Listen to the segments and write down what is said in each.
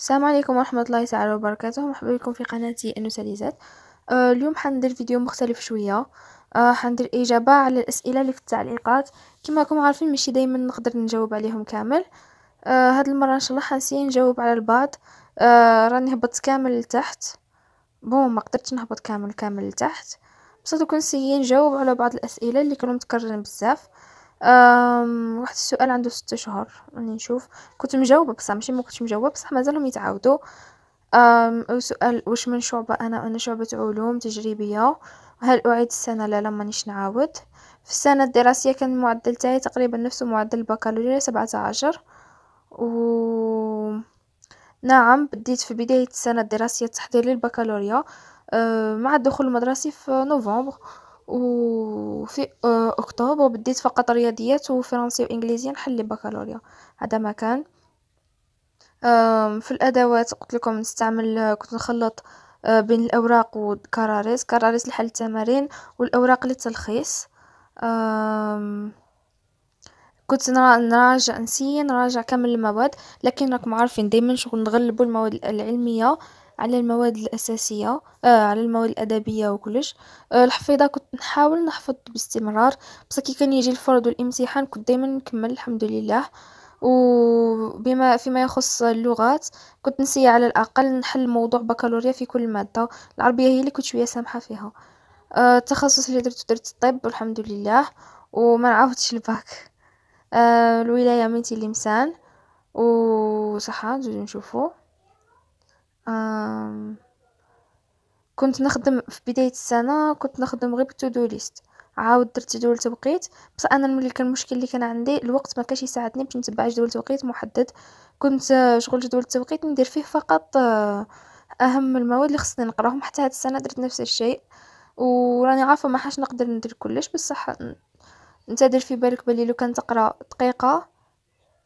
السلام عليكم ورحمة الله تعالى وبركاته مرحبا بكم في قناتي انوساليزات آه اليوم حندير فيديو مختلف شوية آه حندير إجابة على الأسئلة اللي في التعليقات كما راكم عارفين ماشي دايما نقدر نجاوب عليهم كامل آه، هاد المرة إن شاء الله حنسي نجاوب على البعض آه، راني هبطت كامل لتحت بون ما قدرتش نهبط كامل كامل لتحت بصح دوك نسيي نجاوب على بعض الأسئلة اللي كانوا متكررين بزاف آه واحد السؤال عنده ستة شهور راني نشوف كنت مجاوبه بصح ماشي ما كنتش مجاوبه بصح مازالهم يتعاودوا سؤال واش من شعبه انا انا شعبه علوم تجريبيه هل اعيد السنه لا لا مانيش نعاود في السنه الدراسيه كان المعدل تاعي تقريبا نفس معدل البكالوريا 17 و نعم بديت في بدايه السنه الدراسيه التحضير للبكالوريا مع الدخول المدرسي في نوفمبر و وفي آه، أكتوبر بديت فقط رياضيات وفرنسي وانجليزي نحل البكالوريا هذا ما كان في الأدوات قلت لكم نستعمل آه، كنت نخلط آه، بين الأوراق والكراريس كراريس لحل التمارين والأوراق للتلخيص كنت نراجع نسيا نراجع كامل المواد لكن راكم عارفين دائما شغل نغلبوا المواد العلميه على المواد الأساسية آه، على المواد الأدبية وكلش آه، الحفيظة كنت نحاول نحفظ باستمرار بصح كي كان يجي الفرض والامتحان كنت دائما نكمل الحمد لله وبما فيما يخص اللغات كنت نسي على الاقل نحل موضوع بكالوريا في كل ماده العربيه هي اللي كنت شويه سامحه فيها أه التخصص اللي درت درت الطب والحمد لله وما عاودتش الباك أه الولايه ميتي لمسان وصحه نشوفو كنت نخدم في بداية السنة كنت نخدم غير بالتو دو ليست عاود درت جدول توقيت بصح انا كان المشكل اللي كان عندي الوقت ما كانش يساعدني باش نتبع جدول توقيت محدد كنت آه، شغل جدول التوقيت ندير فيه فقط آه، اهم المواد اللي خصني نقراهم حتى هاد السنه درت نفس الشيء وراني عارفه ما حاش نقدر ندير كلش بصح انت دير في بالك بلي لو كان تقرا دقيقه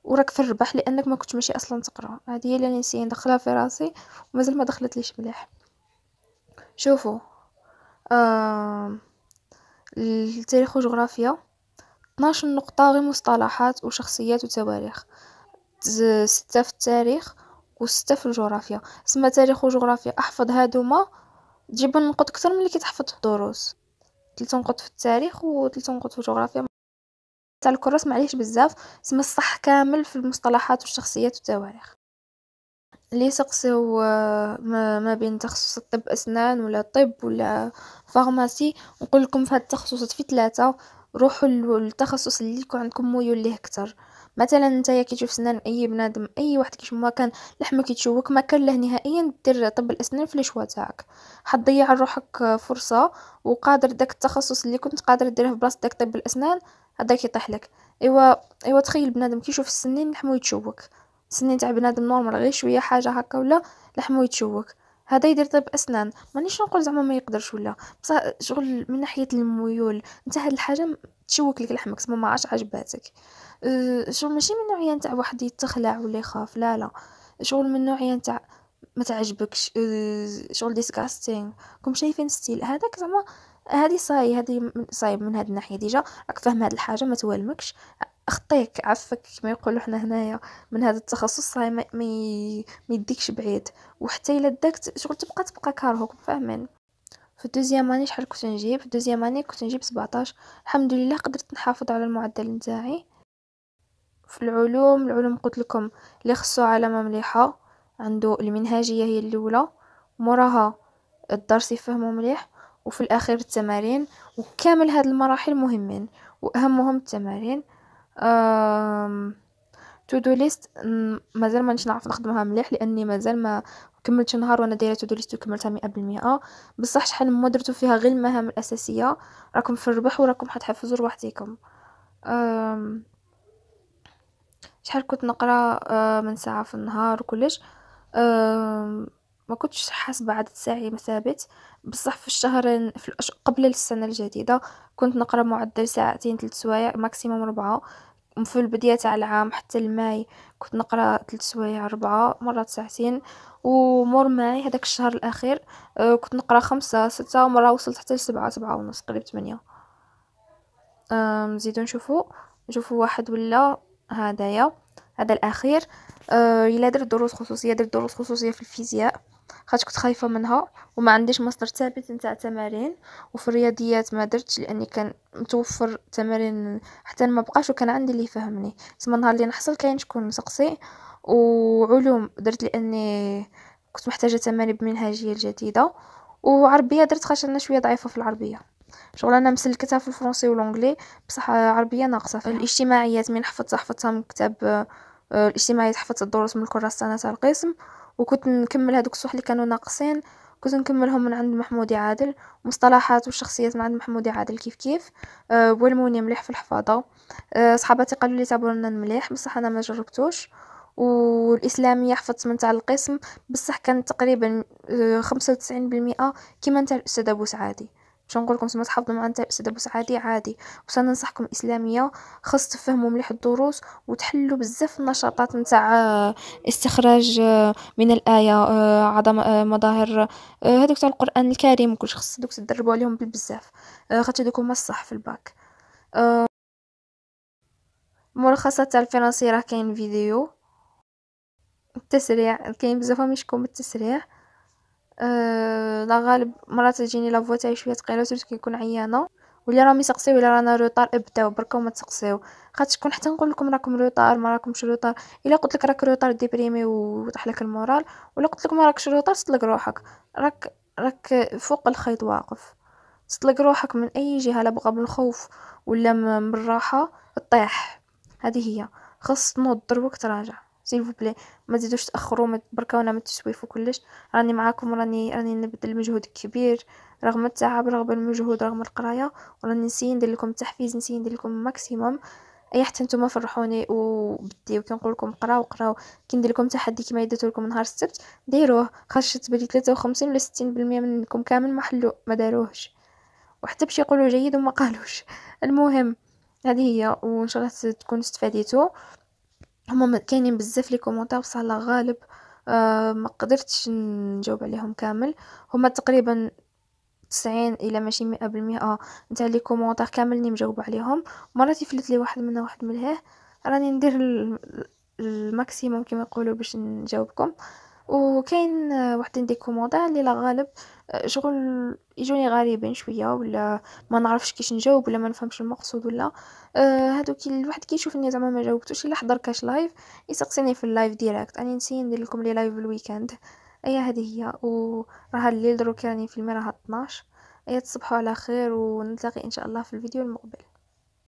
وراك في الربح لانك ما كنت ماشي اصلا تقرا هذه هي اللي نسيت ندخلها في راسي ومازال ما دخلت ليش مليح شوفوا آه التاريخ وجغرافيا 12 نقطة غير مصطلحات وشخصيات وتواريخ ستة في التاريخ وستة في الجغرافيا سما تاريخ وجغرافيا احفظ هادوما تجيب نقط اكثر من اللي كتحفظ في الدروس 3 نقط في التاريخ و 3 نقط في الجغرافيا تاع الكراس معليش بزاف تما الصح كامل في المصطلحات والشخصيات والتواريخ اللي يسقسيو آه، ما بين تخصص الطب اسنان ولا طب ولا فارماسي نقول لكم في هاد التخصصات في ثلاثه روحوا للتخصص اللي يكون عندكم ميول ليه اكثر مثلا نتايا كي تشوف سنان اي بنادم اي واحد كيشم ما كان لحمه كيتشوك ما كان له نهائيا دير طب الاسنان في الشوا تاعك حتضيع روحك آه، فرصه وقادر داك التخصص اللي كنت قادر ديره في بلاصه داك طب الاسنان هذاك يطيح لك ايوا ايوا تخيل بنادم كيشوف السنين لحمو يتشوك السنين تاع بنادم نورمال غير شويه حاجه هكا ولا لحمو يتشوك هذا يدير طب اسنان مانيش نقول زعما ما يقدرش ولا بصح شغل من ناحيه الميول انت هاد الحاجه تشوك لك لحمك ما عادش عجباتك أه شغل ماشي من نوعيه نتاع واحد يتخلع ولا يخاف لا لا شغل من نوعيه نتاع ما تعجبكش أه، شغل ديسكاستين كوم شايفين ستيل هذاك زعما هذه صاي هذه صايب من هذه الناحيه ديجا راك فاهم هذه الحاجه ما توالمكش خطيك عفك كما يقولوا حنا هنايا من هذا التخصص صاي ما ما يديكش بعيد وحتى الا داك شغل تبقى تبقى كارهوك فاهمين في الدوزيام اني شحال كنت نجيب في الدوزيام اني كنت نجيب 17 الحمد لله قدرت نحافظ على المعدل نتاعي في العلوم العلوم قلت لكم اللي خصو علامه مليحه عنده المنهجيه هي الاولى موراها الدرس يفهمو مليح وفي الأخير التمارين وكامل هاد المراحل مهمين وأهمهم التمارين تو دو ليست مازال ما نعرف نخدمها مليح لاني مازال ما كملتش نهار وانا دايره تو دو ليست وكملتها مئة بالمئة بصح شحال ما درتو فيها غير المهام الاساسيه راكم في الربح وراكم حتحفزوا لوحديكم شحال كنت نقرا آه، من ساعه في النهار وكلش ما كنتش حاسبه عدد ساعي ثابت بصح في الشهر في الأش... قبل السنه الجديده كنت نقرا معدل ساعتين ثلاث سوايع ماكسيموم ربعة في البداية تاع العام حتى الماي كنت نقرا ثلاث سوايع ربعة مرات ساعتين ومور ماي هذاك الشهر الاخير آه، كنت نقرا خمسة ستة ومرة وصلت حتى لسبعة سبعة ونص قريب ثمانية نزيدو نشوفو نشوفو واحد ولا هدايا هذا الاخير أه الا درت دروس خصوصيه درت دروس خصوصيه في الفيزياء خاطر كنت خايفه منها وما عنديش مصدر ثابت نتاع تمارين وفي الرياضيات ما درتش لاني كان متوفر تمارين حتى ما بقاش وكان عندي اللي يفهمني تما النهار اللي نحصل كاين شكون مسقسي وعلوم درت لاني كنت محتاجه تمارين بمنهجيه الجديده وعربيه درت خاطر انا شويه ضعيفه في العربيه شغل انا مسلكتها في الفرنسي والانجلي بصح عربيه ناقصه في الاجتماعيات من حفظتها حفظتها من كتاب آه، الاجتماعيات حفظت الدروس من الكراسة تاع القسم وكنت نكمل هذوك الصح اللي كانوا ناقصين كنت نكملهم من عند محمودي عادل مصطلحات والشخصيات من عند محمودي عادل كيف كيف أه ولموني مليح في الحفاظه أه صحاباتي قالوا لي تابولنا مليح بصح انا ما جربتوش والاسلاميه حفظت من تاع القسم بصح كان تقريبا آه، خمسة وتسعين بالمئة كيما نتاع الاستاذ ابو سعادي باش نقولكم سما تحافظوا مع تدبس عادي عادي بس انا ننصحكم اسلاميه خاص تفهموا مليح الدروس وتحلوا بزاف النشاطات نتاع آه، استخراج آه، من الايه آه، عدم مظاهر هذوك تاع القران الكريم كل خاص دوك تدربوا عليهم بالبزاف خاطر هذوك هما الصح في الباك ملخصات تاع الفرنسي راه كاين فيديو التسريع كاين بزاف مشكون بالتسريع آه، لا غالب مرات تجيني فوا تاعي شويه ثقيله درت كيكون عيانه ولا راهم يسقسيو الا رانا روطار ابداو بركا وما تسقسيو خاطر شكون حتى نقول لكم راكم روطار ما راكمش روطار الا قلت لك راك روطار ديبريمي وطاح لك المورال ولا قلت لكم راكش روطار سطلق روحك راك راك فوق الخيط واقف سطلق روحك من اي جهه لا بغى من الخوف ولا من الراحه طيح هذه هي خاص تنوض دروك تراجع سيل بلي ما تزيدوش تاخروا ما تبركاونا ما تسويفوا راني معاكم راني راني نبذل مجهود كبير رغم التعب رغم المجهود رغم القرايه وراني نسي ندير لكم تحفيز نسي ندير لكم ماكسيموم اي حتى نتوما فرحوني وبدي وكنقول لكم قراو قراو كي ندير لكم تحدي كما يديتو لكم نهار السبت ديروه خاطر تبلي 53 ولا 60% منكم كامل ما حلو ما داروهش وحتى باش يقولوا جيد وما قالوش المهم هذه هي وان شاء الله تكون استفاديتو هما كاينين بزاف لي كومونتير بصح الله غالب آه ما قدرتش نجاوب عليهم كامل هما تقريبا 90 الا ماشي 100% آه، نتاع لي كومونتير كامل اللي مجاوبه عليهم مرات يفلت لي واحد منا واحد من راني ندير الماكسيموم كما يقولوا باش نجاوبكم وكاين وحدين دي كوموندا اللي لا غالب آه، شغل يجوني غريبين شويه ولا ما نعرفش كيش نجاوب ولا ما نفهمش المقصود ولا أه هادوك الواحد كيشوفني زعما ما جاوبتوش الا حضر كاش لايف يسقسيني في اللايف ديريكت اني نسيت ندير لكم لي لايف الويكاند ايا هذه هي وراها الليل دروك راني في المرة 12 ايا تصبحوا على خير ونتلاقي ان شاء الله في الفيديو المقبل